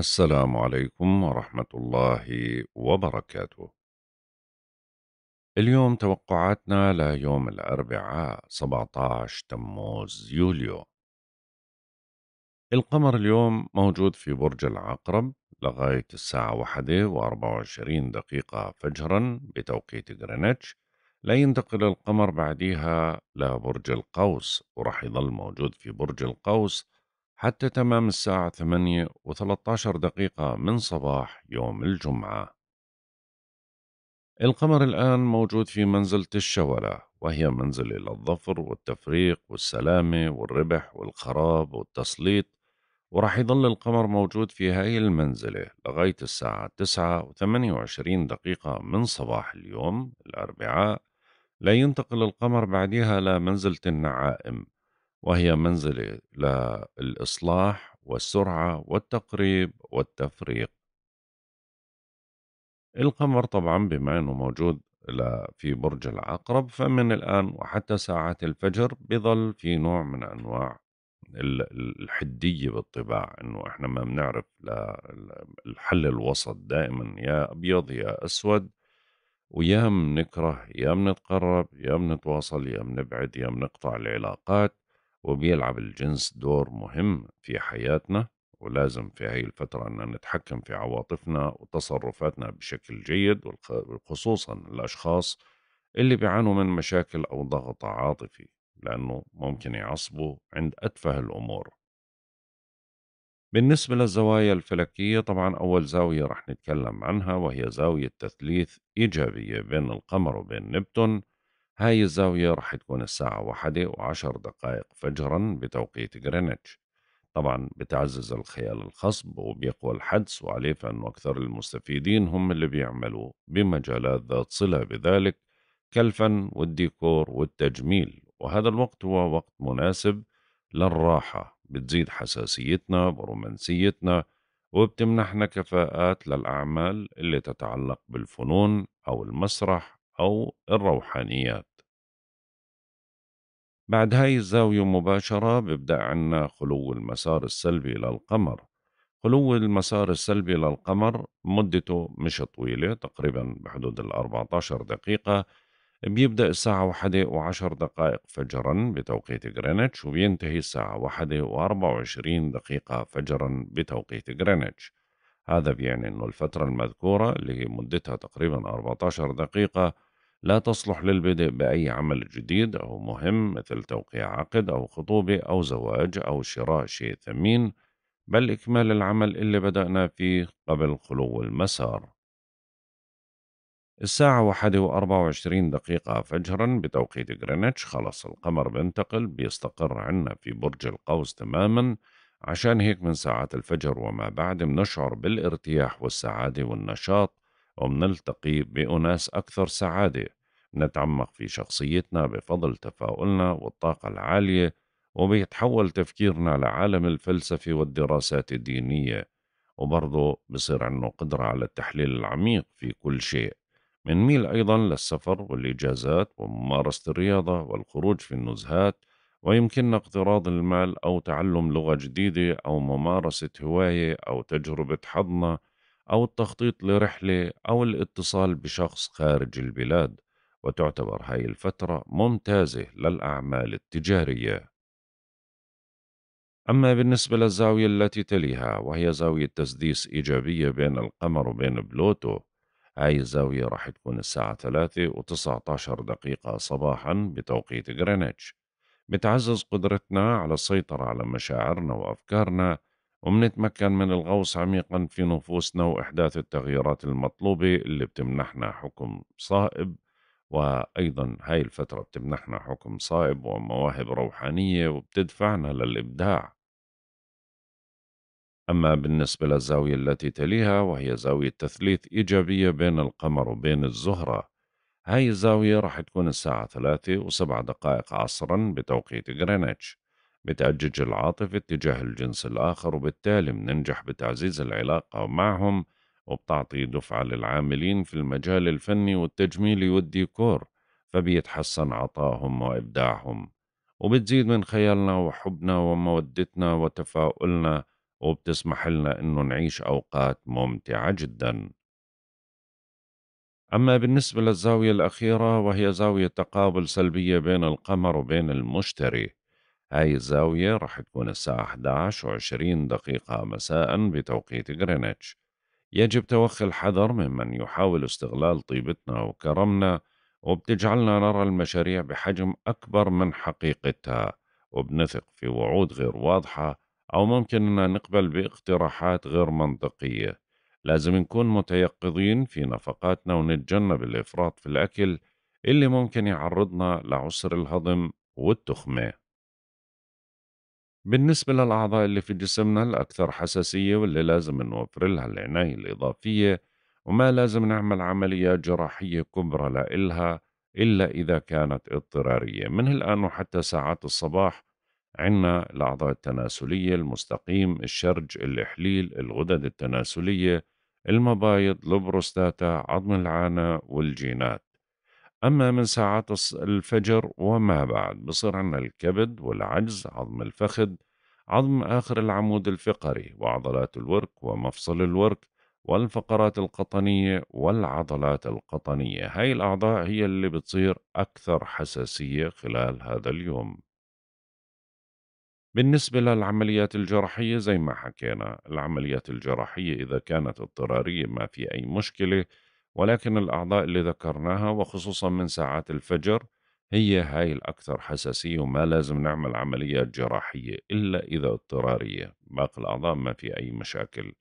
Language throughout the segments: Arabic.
السلام عليكم ورحمة الله وبركاته. اليوم توقعاتنا ليوم الأربعاء 17 تموز يوليو. القمر اليوم موجود في برج العقرب لغاية الساعة واحدة وأربعة وعشرين دقيقة فجرا بتوقيت غرينتش لينتقل القمر بعديها لبرج القوس ورح يظل موجود في برج القوس حتى تمام الساعة 8 و13 دقيقة من صباح يوم الجمعة القمر الآن موجود في منزلة الشولة وهي منزلة للظفر والتفريق والسلامة والربح والخراب والتسليط ورح يظل القمر موجود في هاي المنزلة لغاية الساعة 9 و28 دقيقة من صباح اليوم الأربعاء لا ينتقل القمر بعدها لمنزلة النعائم وهي منزلة للإصلاح والسرعة والتقريب والتفريق القمر طبعا بما أنه موجود في برج العقرب فمن الآن وحتى ساعة الفجر بظل في نوع من أنواع الحدية بالطباع أنه إحنا ما بنعرف الحل الوسط دائما يا أبيض يا أسود ويا بنكره يا بنتقرب يا بنتواصل يا بنبعد يا بنقطع العلاقات وبيلعب الجنس دور مهم في حياتنا ولازم في هاي الفترة أن نتحكم في عواطفنا وتصرفاتنا بشكل جيد وخصوصا الأشخاص اللي بيعانوا من مشاكل أو ضغط عاطفي لأنه ممكن يعصبوا عند أتفه الأمور بالنسبة للزوايا الفلكية طبعا أول زاوية رح نتكلم عنها وهي زاوية تثليث إيجابية بين القمر وبين نبتون هاي الزاوية راح تكون الساعة واحدة وعشر دقائق فجرا بتوقيت غرينتش طبعا بتعزز الخيال الخصب وبيقوى الحدس وعليه فإنه أكثر المستفيدين هم اللي بيعملوا بمجالات ذات صلة بذلك كالفن والديكور والتجميل وهذا الوقت هو وقت مناسب للراحة بتزيد حساسيتنا ورومانسيتنا وبتمنحنا كفاءات للأعمال اللي تتعلق بالفنون أو المسرح أو الروحانيات بعد هاي الزاوية مباشرة ببدأ عنا خلو المسار السلبي للقمر خلو المسار السلبي للقمر مدته مش طويلة تقريبا بحدود ال 14 دقيقة بيبدأ الساعة واحدة وعشر دقائق فجرا بتوقيت غرينتش وبينتهي الساعة واحدة واربع وعشرين دقيقة فجرا بتوقيت غرينتش هذا بيعني أنه الفترة المذكورة اللي هي مدتها تقريبا 14 دقيقة لا تصلح للبدء بأي عمل جديد أو مهم مثل توقيع عقد أو خطوبة أو زواج أو شراء شيء ثمين بل إكمال العمل اللي بدأنا فيه قبل خلو المسار الساعة واحدة وأربعة وعشرين دقيقة فجرا بتوقيت غرينتش خلص القمر بينتقل بيستقر عنا في برج القوس تماما عشان هيك من ساعات الفجر وما بعد منشعر بالارتياح والسعادة والنشاط ومنلتقي بأناس أكثر سعادة نتعمق في شخصيتنا بفضل تفاؤلنا والطاقة العالية وبيتحول تفكيرنا لعالم الفلسفة والدراسات الدينية وبرضه بصير عندنا قدرة على التحليل العميق في كل شيء ميل أيضا للسفر والإجازات وممارسة الرياضة والخروج في النزهات ويمكننا اقتراض المال أو تعلم لغة جديدة أو ممارسة هواية أو تجربة حظنا أو التخطيط لرحلة أو الاتصال بشخص خارج البلاد وتعتبر هاي الفترة ممتازة للأعمال التجارية أما بالنسبة للزاوية التي تليها وهي زاوية تسديس إيجابية بين القمر وبين بلوتو هاي الزاوية راح تكون الساعة 3 و 19 دقيقة صباحا بتوقيت غرينتش بتعزز قدرتنا على السيطرة على مشاعرنا وأفكارنا ومنتمكن من الغوص عميقا في نفوسنا وإحداث التغييرات المطلوبة اللي بتمنحنا حكم صائب وأيضا هاي الفترة بتمنحنا حكم صائب ومواهب روحانية وبتدفعنا للإبداع أما بالنسبة للزاوية التي تليها وهي زاوية تثليث إيجابية بين القمر وبين الزهرة هاي الزاوية راح تكون الساعة ثلاثة وسبع دقائق عصرا بتوقيت غرينتش بتأجج العاطفة اتجاه الجنس الآخر وبالتالي مننجح بتعزيز العلاقة معهم وبتعطي دفعة للعاملين في المجال الفني والتجميلي والديكور فبيتحسن عطاهم وإبداعهم وبتزيد من خيالنا وحبنا ومودتنا وتفاؤلنا وبتسمح لنا إنه نعيش أوقات ممتعة جدا أما بالنسبة للزاوية الأخيرة وهي زاوية تقابل سلبية بين القمر وبين المشتري هاي الزاوية رح تكون الساعة 11 و20 دقيقة مساء بتوقيت غرينتش يجب توخي الحذر ممن يحاول استغلال طيبتنا وكرمنا وبتجعلنا نرى المشاريع بحجم أكبر من حقيقتها وبنثق في وعود غير واضحة أو ممكن أن نقبل باقتراحات غير منطقية لازم نكون متيقظين في نفقاتنا ونتجنب الإفراط في الأكل اللي ممكن يعرضنا لعسر الهضم والتخمه بالنسبة للأعضاء اللي في جسمنا الأكثر حساسية واللي لازم نوفر لها العناية الإضافية وما لازم نعمل عمليات جراحية كبرى لإلها إلا إذا كانت اضطرارية من الآن وحتى ساعات الصباح عنا الأعضاء التناسلية المستقيم الشرج الإحليل الغدد التناسلية المبايض البروستاتا عظم العانة والجينات أما من ساعات الفجر وما بعد بصير عندنا الكبد والعجز عظم الفخذ عظم آخر العمود الفقري وعضلات الورك ومفصل الورك والفقرات القطنية والعضلات القطنية هاي الأعضاء هي اللي بتصير أكثر حساسية خلال هذا اليوم بالنسبة للعمليات الجراحية زي ما حكينا العمليات الجراحية إذا كانت اضطرارية ما في أي مشكلة ولكن الأعضاء اللي ذكرناها وخصوصا من ساعات الفجر هي هاي الأكثر حساسية وما لازم نعمل عمليات جراحية إلا إذا اضطرارية باقي الأعضاء ما في أي مشاكل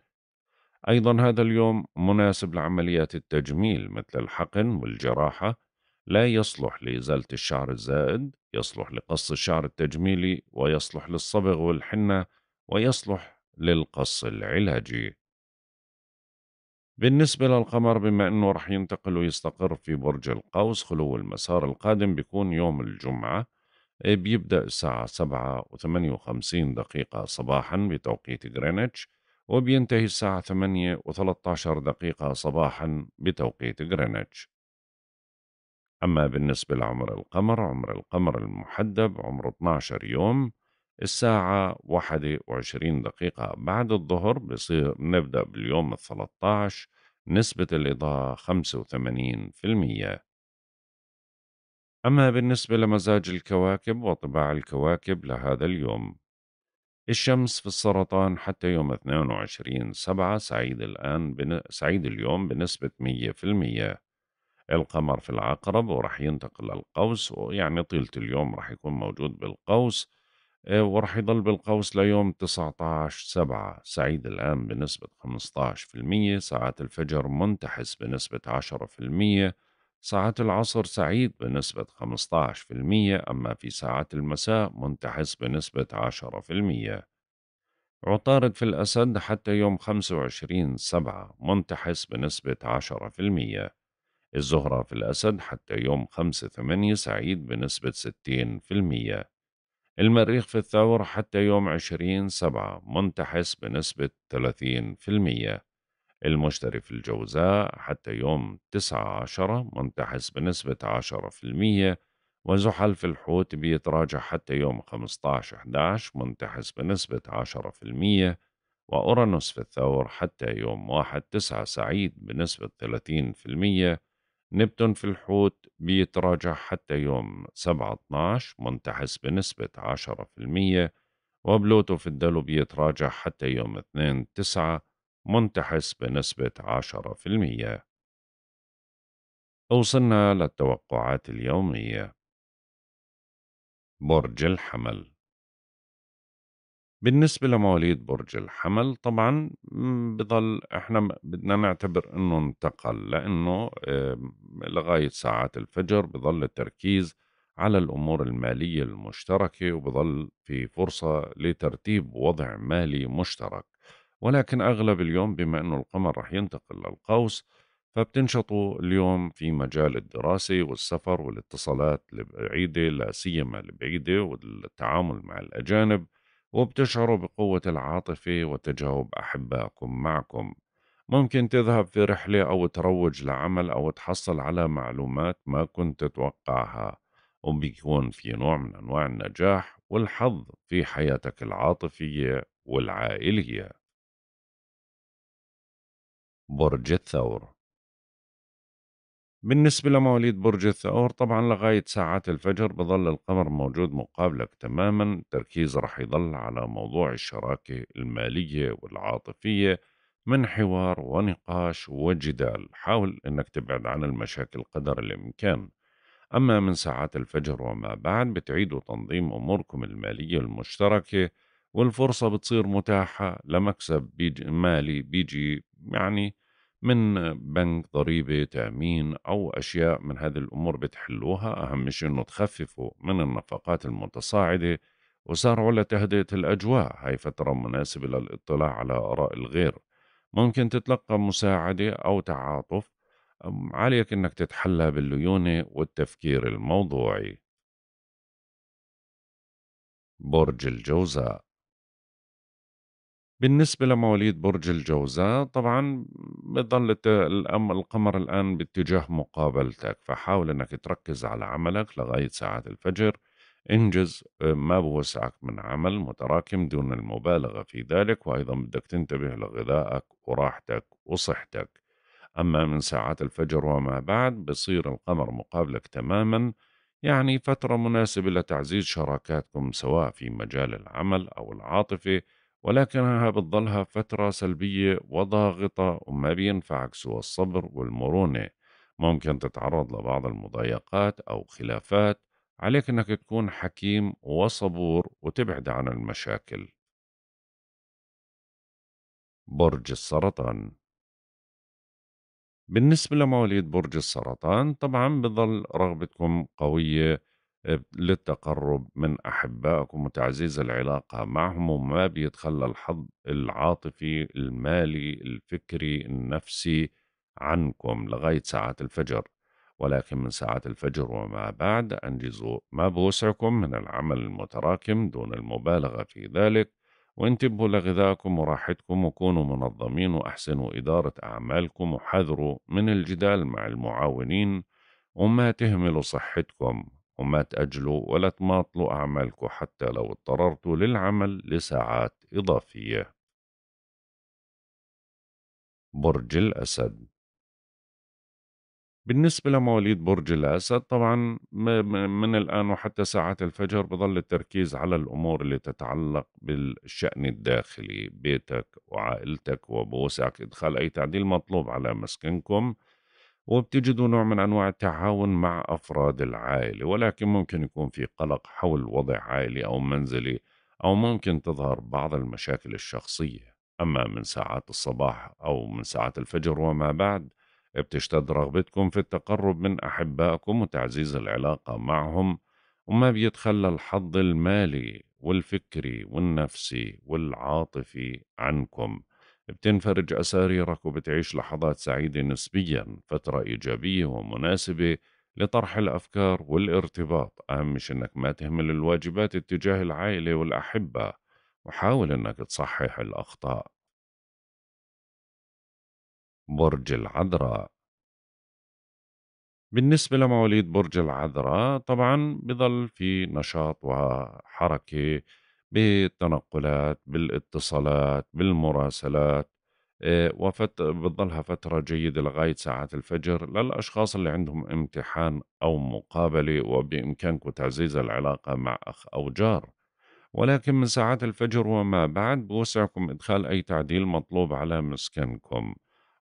أيضا هذا اليوم مناسب لعمليات التجميل مثل الحقن والجراحة لا يصلح لإزالة الشعر الزائد يصلح لقص الشعر التجميلي ويصلح للصبغ والحنة ويصلح للقص العلاجي بالنسبة للقمر بما أنه رح ينتقل ويستقر في برج القوس خلو المسار القادم بيكون يوم الجمعة آه، بيبدأ الساعة سبعة وثمانية وخمسين دقيقة صباحا بتوقيت غرينتش وبينتهي الساعة ثمانية وثلاثة عشر دقيقة صباحا بتوقيت غرينتش أما بالنسبة لعمر القمر عمر القمر المحدب عمره 12 يوم الساعة واحدة وعشرين دقيقة بعد الظهر بصير نبدأ باليوم الثلاثة عشر نسبة الإضاءة خمسة وثمانين في المية أما بالنسبة لمزاج الكواكب وطباع الكواكب لهذا اليوم الشمس في السرطان حتى يوم 22 سبعة سعيد الآن بن... سعيد اليوم بنسبة 100% القمر في العقرب ورح ينتقل للقوس ويعني طيلة اليوم رح يكون موجود بالقوس آه، وراح يضل بالقوس ليوم 19 سبعة سعيد الآن بنسبة 15% ساعات الفجر منتحس بنسبة 10% ساعات العصر سعيد بنسبة 15% أما في ساعات المساء منتحس بنسبة 10% عطارد في الأسد حتى يوم 25 سبعة منتحس بنسبة 10% الزهرة في الأسد حتى يوم 5 8 سعيد بنسبة 60% المريخ في الثور حتى يوم عشرين سبعة منتحس بنسبة 30% المشتري في الجوزاء حتى يوم تسعة عشرة منتحس بنسبة 10% وزحل في الحوت بيتراجع حتى يوم 15 11 منتحس بنسبة 10% وأورانوس في الثور حتى يوم واحد تسعة سعيد بنسبة 30% نبتون في الحوت بيتراجع حتى يوم 7/12 منتحس بنسبة 10% وبلوتو في الدلو بيتراجع حتى يوم 2/9 منتحس بنسبة 10% وصلنا للتوقعات اليومية برج الحمل بالنسبة لمواليد برج الحمل طبعا بضل احنا بدنا نعتبر انه انتقل لانه لغاية ساعات الفجر بضل التركيز على الامور المالية المشتركة وبضل في فرصة لترتيب وضع مالي مشترك ولكن اغلب اليوم بما انه القمر رح ينتقل للقوس فبتنشطوا اليوم في مجال الدراسة والسفر والاتصالات البعيدة لا سيما البعيدة والتعامل مع الأجانب وبتشعروا بقوة العاطفة وتجاوب أحبائكم معكم ممكن تذهب في رحلة أو تروج لعمل أو تحصل على معلومات ما كنت تتوقعها وبيكون في نوع من أنواع النجاح والحظ في حياتك العاطفية والعائلية برج الثور بالنسبة لمواليد برج الثور طبعا لغاية ساعات الفجر بظل القمر موجود مقابلك تماما التركيز رح يظل على موضوع الشراكة المالية والعاطفية من حوار ونقاش وجدال حاول أنك تبعد عن المشاكل قدر الإمكان أما من ساعات الفجر وما بعد بتعيدوا تنظيم أموركم المالية المشتركة والفرصة بتصير متاحة لمكسب بيجي مالي بيجي يعني من بنك ضريبة تأمين أو أشياء من هذه الأمور بتحلوها أهم شيء أنه تخففوا من النفقات المتصاعدة وسارعوا لتهدئة الأجواء هاي فترة مناسبة للاطلاع على آراء الغير ممكن تتلقى مساعدة أو تعاطف عليك أنك تتحلى بالليونة والتفكير الموضوعي برج الجوزاء بالنسبة لمواليد برج الجوزاء طبعا بضل القمر الآن باتجاه مقابلتك فحاول أنك تركز على عملك لغاية ساعات الفجر انجز آه، ما بوسعك من عمل متراكم دون المبالغة في ذلك وأيضا بدك تنتبه لغذائك وراحتك وصحتك أما من ساعات الفجر وما بعد بصير القمر مقابلك تماما يعني فترة مناسبة لتعزيز شراكاتكم سواء في مجال العمل أو العاطفة ولكنها بتضلها فترة سلبية وضاغطة وما بينفعك سوى الصبر والمرونة ممكن تتعرض لبعض المضايقات أو خلافات عليك أنك تكون حكيم وصبور وتبعد عن المشاكل برج السرطان بالنسبة لمواليد برج السرطان طبعا بظل رغبتكم قوية للتقرب من أحبائكم وتعزيز العلاقة معهم وما بيتخلى الحظ العاطفي المالي الفكري النفسي عنكم لغاية ساعات الفجر ولكن من ساعات الفجر وما بعد أنجزوا ما بوسعكم من العمل المتراكم دون المبالغة في ذلك وانتبهوا لغذائكم وراحتكم وكونوا منظمين وأحسنوا إدارة أعمالكم وحذروا من الجدال مع المعاونين وما تهملوا صحتكم وما تأجلوا ولا تماطلوا أعمالكم حتى لو اضطررتوا للعمل لساعات إضافية برج الأسد بالنسبة لمواليد برج الأسد طبعا من الآن وحتى ساعات الفجر بظل التركيز على الأمور اللي تتعلق بالشأن الداخلي بيتك وعائلتك وبوسعك إدخال أي تعديل مطلوب على مسكنكم وبتجدوا نوع من أنواع التعاون مع أفراد العائلة ولكن ممكن يكون في قلق حول وضع عائلي أو منزلي أو ممكن تظهر بعض المشاكل الشخصية أما من ساعات الصباح أو من ساعات الفجر وما بعد بتشتد رغبتكم في التقرب من أحبائكم وتعزيز العلاقة معهم وما بيتخلى الحظ المالي والفكري والنفسي والعاطفي عنكم بتنفرج أساريرك وبتعيش لحظات سعيدة نسبيا فترة إيجابية ومناسبة لطرح الأفكار والارتباط أهم شيء أنك ما تهمل الواجبات اتجاه العائلة والأحبة وحاول أنك تصحح الأخطاء برج العذراء بالنسبة لمواليد برج العذراء طبعا بضل في نشاط وحركة بالتنقلات بالاتصالات بالمراسلات آه، وفت بتضلها فترة جيدة لغاية ساعات الفجر للأشخاص اللي عندهم امتحان أو مقابلة وبإمكانكم تعزيز العلاقة مع أخ أو جار ولكن من ساعات الفجر وما بعد بوسعكم إدخال أي تعديل مطلوب على مسكنكم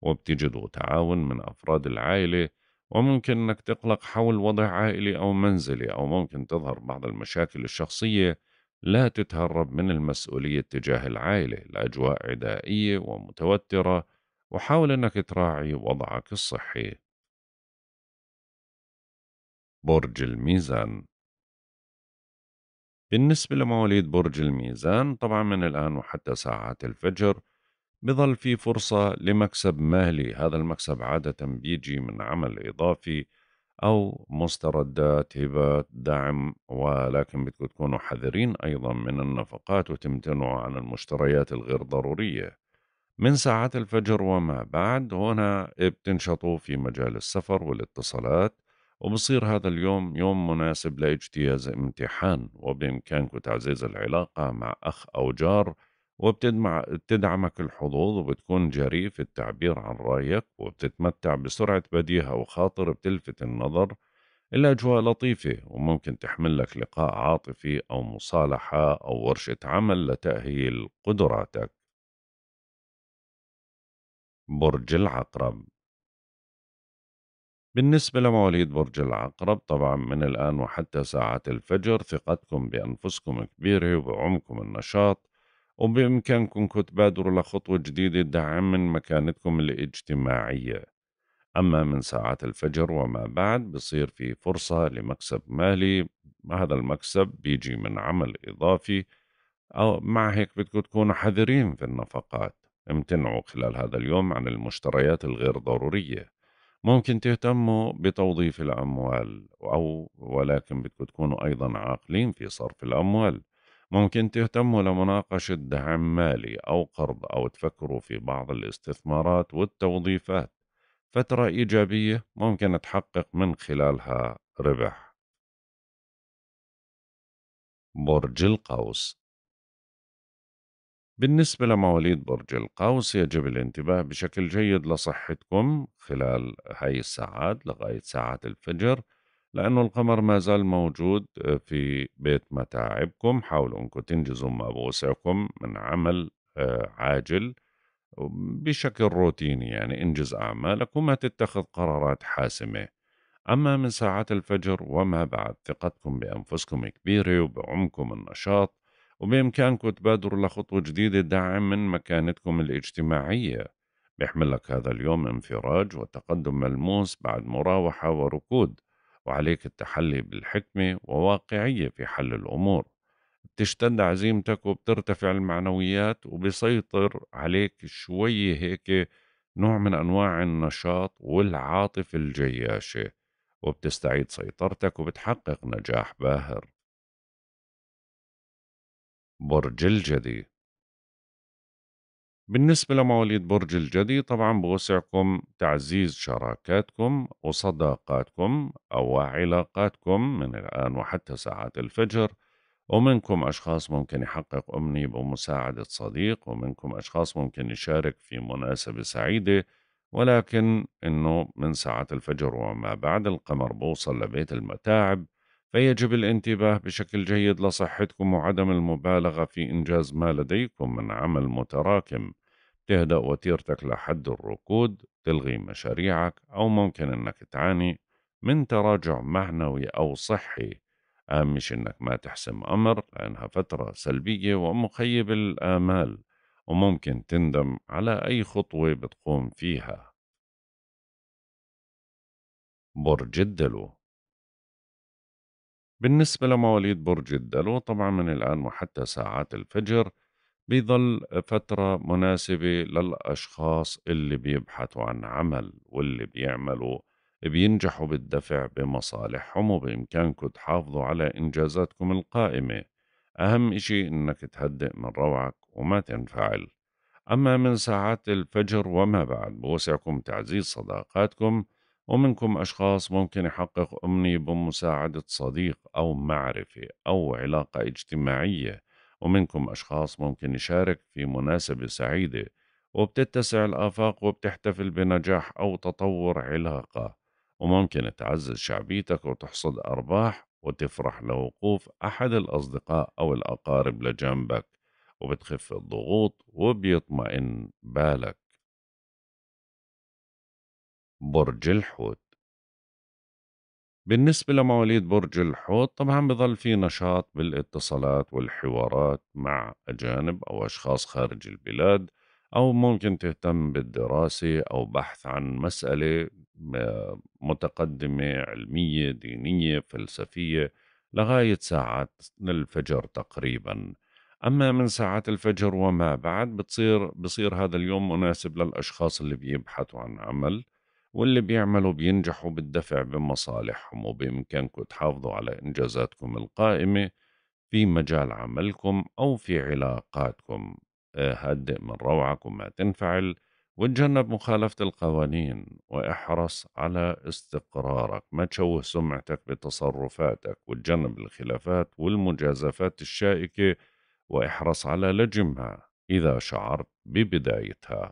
وبتجدوا تعاون من أفراد العائلة وممكن أنك تقلق حول وضع عائلي أو منزلي أو ممكن تظهر بعض المشاكل الشخصية لا تتهرب من المسؤولية تجاه العائلة الأجواء عدائية ومتوترة وحاول أنك تراعي وضعك الصحي برج الميزان بالنسبة لمواليد برج الميزان طبعا من الآن وحتى ساعات الفجر بظل في فرصة لمكسب مالي هذا المكسب عادة بيجي من عمل إضافي أو مستردات هبات دعم ولكن بدكم تكونوا حذرين أيضا من النفقات وتمتنعوا عن المشتريات الغير ضرورية من ساعات الفجر وما بعد هنا بتنشطوا في مجال السفر والاتصالات وبصير هذا اليوم يوم مناسب لاجتياز امتحان وبإمكانكم تعزيز العلاقة مع أخ أو جار وبتدمع الحظوظ وبتكون جريء في التعبير عن رأيك وبتتمتع بسرعة بديهة وخاطر بتلفت النظر الأجواء لطيفة وممكن تحمل لك لقاء عاطفي أو مصالحة أو ورشة عمل لتأهيل قدراتك برج العقرب بالنسبة لمواليد برج العقرب طبعا من الآن وحتى ساعات الفجر ثقتكم بأنفسكم كبيرة وبعمقكم النشاط وبإمكانكم تبادروا لخطوة جديدة تدعم من مكانتكم الاجتماعية أما من ساعات الفجر وما بعد بصير في فرصة لمكسب مالي هذا المكسب بيجي من عمل إضافي أو مع هيك بدكم تكونوا حذرين في النفقات امتنعوا خلال هذا اليوم عن المشتريات الغير ضرورية ممكن تهتموا بتوظيف الأموال أو ولكن بدكم تكونوا أيضا عاقلين في صرف الأموال ممكن تهتموا لمناقشة دعم مالي أو قرض أو تفكروا في بعض الاستثمارات والتوظيفات فترة إيجابية ممكن تحقق من خلالها ربح برج القوس بالنسبة لمواليد برج القوس يجب الانتباه بشكل جيد لصحتكم خلال هاي الساعات لغاية ساعات الفجر لأنه القمر ما زال موجود آه، في بيت متاعبكم حاولوا أنكم تنجزوا ما بوسعكم من عمل آه، عاجل بشكل روتيني يعني انجز أعمالك وما تتخذ قرارات حاسمة أما من ساعات الفجر وما بعد ثقتكم بأنفسكم كبيرة وبعمكم النشاط وبإمكانكم تبادروا لخطوة جديدة دعم من مكانتكم الاجتماعية بيحمل لك هذا اليوم انفراج وتقدم ملموس بعد مراوحة وركود وعليك التحلي بالحكمة وواقعية في حل الأمور بتشتد عزيمتك وبترتفع المعنويات وبيسيطر عليك شوية هيك نوع من أنواع النشاط والعاطفة الجياشة وبتستعيد سيطرتك وبتحقق نجاح باهر برج الجدي بالنسبة لمواليد برج الجدي طبعا بوسعكم تعزيز شراكاتكم وصداقاتكم أو علاقاتكم من الآن وحتى ساعات الفجر ومنكم أشخاص ممكن يحقق أمنية بمساعدة صديق ومنكم أشخاص ممكن يشارك في مناسبة سعيدة ولكن إنه من ساعات الفجر وما بعد القمر بوصل لبيت المتاعب فيجب الانتباه بشكل جيد لصحتكم وعدم المبالغة في إنجاز ما لديكم من عمل متراكم تهدأ وتيرتك لحد الركود تلغي مشاريعك أو ممكن أنك تعاني من تراجع معنوي أو صحي أهم مش أنك ما تحسم أمر لأنها فترة سلبية ومخيبة الآمال وممكن تندم على أي خطوة بتقوم فيها برج الدلو بالنسبة لمواليد برج الدلو طبعا من الآن وحتى ساعات الفجر بيظل فترة مناسبة للأشخاص اللي بيبحثوا عن عمل واللي بيعملوا بينجحوا بالدفع بمصالحهم وبإمكانكم تحافظوا على إنجازاتكم القائمة أهم إشي إنك تهدئ من روعك وما تنفعل أما من ساعات الفجر وما بعد بوسعكم تعزيز صداقاتكم ومنكم أشخاص ممكن يحقق أمني بمساعدة صديق أو معرفة أو علاقة اجتماعية ومنكم أشخاص ممكن يشارك في مناسبة سعيدة وبتتسع الآفاق وبتحتفل بنجاح أو تطور علاقة وممكن تعزز شعبيتك وتحصد أرباح وتفرح لوقوف أحد الأصدقاء أو الأقارب لجنبك وبتخف الضغوط وبيطمئن بالك برج الحوت بالنسبة لمواليد برج الحوت طبعا بظل في نشاط بالاتصالات والحوارات مع أجانب أو أشخاص خارج البلاد أو ممكن تهتم بالدراسة أو بحث عن مسألة آه، متقدمة علمية دينية فلسفية لغاية ساعات الفجر تقريبا أما من ساعات الفجر وما بعد بتصير بصير هذا اليوم مناسب للأشخاص اللي بيبحثوا عن عمل واللي بيعملوا بينجحوا بالدفع بمصالحهم وبإمكانكم تحافظوا على إنجازاتكم القائمة في مجال عملكم أو في علاقاتكم هدئ آه، من روعك وما تنفعل وتجنب مخالفة القوانين واحرص على استقرارك ما تشوه سمعتك بتصرفاتك وتجنب الخلافات والمجازفات الشائكة واحرص على لجمها إذا شعرت ببدايتها